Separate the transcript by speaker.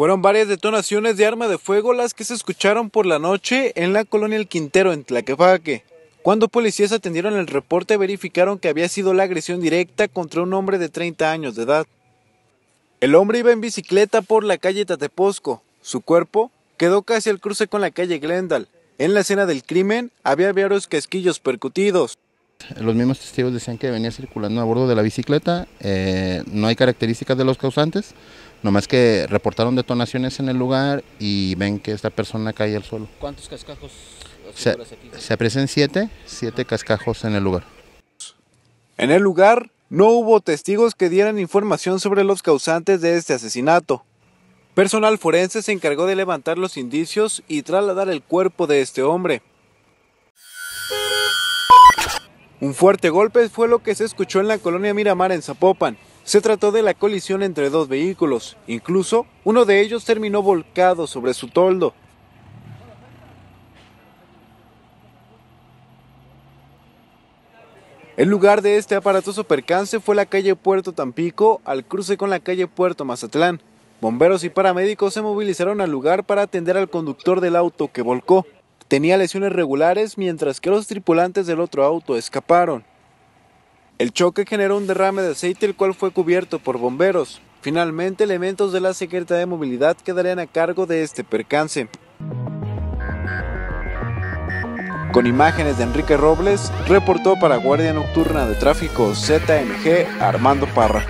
Speaker 1: Fueron varias detonaciones de arma de fuego las que se escucharon por la noche en la colonia El Quintero, en Tlaquefaque. Cuando policías atendieron el reporte, verificaron que había sido la agresión directa contra un hombre de 30 años de edad. El hombre iba en bicicleta por la calle Tateposco. Su cuerpo quedó casi al cruce con la calle Glendal. En la escena del crimen había varios casquillos percutidos.
Speaker 2: Los mismos testigos decían que venía circulando a bordo de la bicicleta, eh, no hay características de los causantes, nomás que reportaron detonaciones en el lugar y ven que esta persona cae al suelo. ¿Cuántos cascajos? Se, aquí? se aprecian siete, siete cascajos en el
Speaker 1: lugar. En el lugar no hubo testigos que dieran información sobre los causantes de este asesinato. Personal forense se encargó de levantar los indicios y trasladar el cuerpo de este hombre. Un fuerte golpe fue lo que se escuchó en la colonia Miramar en Zapopan. Se trató de la colisión entre dos vehículos, incluso uno de ellos terminó volcado sobre su toldo. El lugar de este aparatoso percance fue la calle Puerto Tampico al cruce con la calle Puerto Mazatlán. Bomberos y paramédicos se movilizaron al lugar para atender al conductor del auto que volcó. Tenía lesiones regulares mientras que los tripulantes del otro auto escaparon. El choque generó un derrame de aceite el cual fue cubierto por bomberos. Finalmente, elementos de la Secretaría de Movilidad quedarían a cargo de este percance. Con imágenes de Enrique Robles, reportó para Guardia Nocturna de Tráfico ZMG Armando Parra.